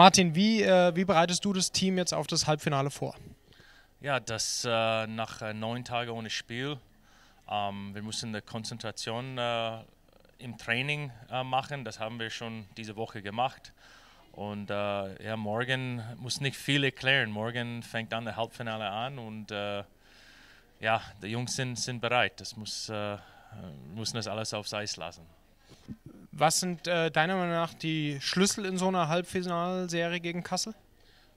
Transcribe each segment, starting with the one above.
Martin, wie, äh, wie bereitest du das Team jetzt auf das Halbfinale vor? Ja, das äh, nach äh, neun Tagen ohne Spiel. Ähm, wir müssen die Konzentration äh, im Training äh, machen. Das haben wir schon diese Woche gemacht. Und äh, ja, morgen muss nicht viel erklären. Morgen fängt dann der Halbfinale an und ja, die Jungs sind, sind bereit. Das muss, äh, müssen das alles aufs Eis lassen. Was sind äh, deiner Meinung nach die Schlüssel in so einer Halbfinalserie gegen Kassel?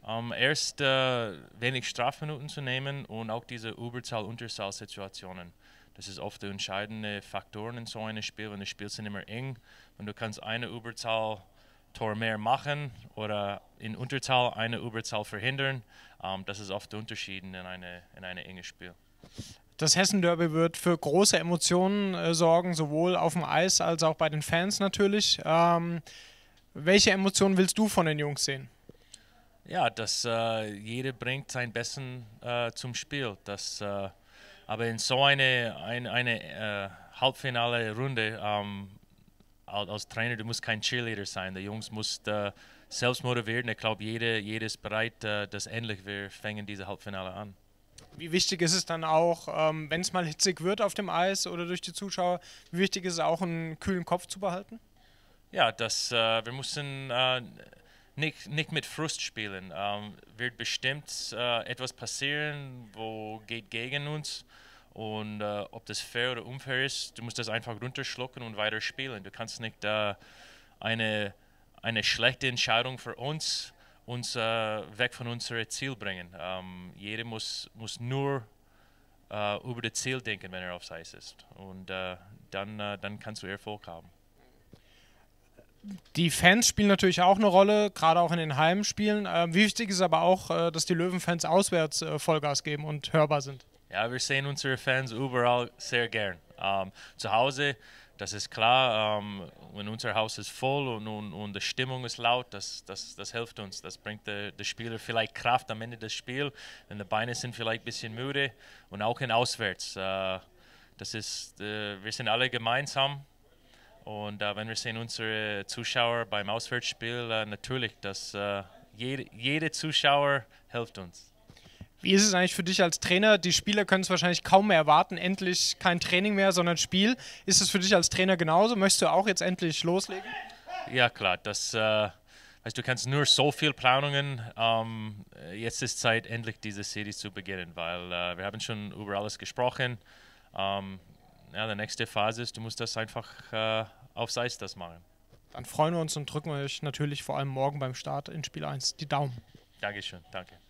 Um, ähm, erst äh, wenig Strafminuten zu nehmen und auch diese Überzahl-Unterzahl-Situationen. Das ist oft der entscheidende Faktor in so einem Spiel, wenn das Spiel sind immer eng Wenn du kannst eine Überzahl Tor mehr machen oder in Unterzahl eine Überzahl verhindern. Um, ähm, das ist oft der Unterschied in einem in eine engen Spiel. Das Hessen-Derby wird für große Emotionen äh, sorgen, sowohl auf dem Eis als auch bei den Fans natürlich. Ähm, welche Emotionen willst du von den Jungs sehen? Ja, dass äh, jeder bringt sein Besten äh, zum Spiel. Das, äh, aber in so eine, ein, eine äh, halbfinale Runde ähm, als Trainer, du musst kein Cheerleader sein. Die Jungs musst äh, selbst motivieren. Ich glaube, jeder, jeder ist bereit, äh, dass endlich wir fangen diese Halbfinale an wie wichtig ist es dann auch, ähm, wenn es mal hitzig wird auf dem Eis oder durch die Zuschauer, wie wichtig ist es auch, einen kühlen Kopf zu behalten? Ja, das, äh, wir müssen äh, nicht, nicht mit Frust spielen. Ähm, wird bestimmt äh, etwas passieren, wo geht gegen uns. Und äh, ob das fair oder unfair ist, du musst das einfach runterschlucken und weiter spielen. Du kannst nicht äh, eine, eine schlechte Entscheidung für uns uns äh, weg von unserem Ziel bringen. Ähm, jeder muss, muss nur äh, über das Ziel denken, wenn er auf Eis ist. Und äh, dann, dann kannst du Erfolg haben die Fans spielen natürlich auch eine Rolle, gerade auch in den Heimspielen. Ähm, wichtig ist aber auch, äh, dass die Löwenfans auswärts äh, Vollgas geben und hörbar sind. Ja, wir sehen unsere Fans überall sehr gern. Ähm, zu Hause das ist klar, ähm, wenn unser Haus ist voll und, und, und die Stimmung ist laut, das, das, das hilft uns. Das bringt den Spieler vielleicht Kraft am Ende des Spiels, denn die Beine sind vielleicht ein bisschen müde und auch in Auswärts. Äh, das ist, äh, wir sind alle gemeinsam und äh, wenn wir sehen unsere Zuschauer beim Auswärtsspiel, äh, natürlich, dass äh, jede, jede Zuschauer hilft uns. Wie ist es eigentlich für dich als Trainer? Die Spieler können es wahrscheinlich kaum mehr erwarten. Endlich kein Training mehr, sondern Spiel. Ist es für dich als Trainer genauso? Möchtest du auch jetzt endlich loslegen? Ja, klar. Das, äh, weißt, du kannst nur so viel Planungen. Ähm, jetzt ist Zeit, endlich diese Serie zu beginnen, weil äh, wir haben schon über alles gesprochen. Ähm, ja, die nächste Phase ist, du musst das einfach äh, auf Seis das machen. Dann freuen wir uns und drücken euch natürlich vor allem morgen beim Start in Spiel 1 die Daumen. Dankeschön, danke.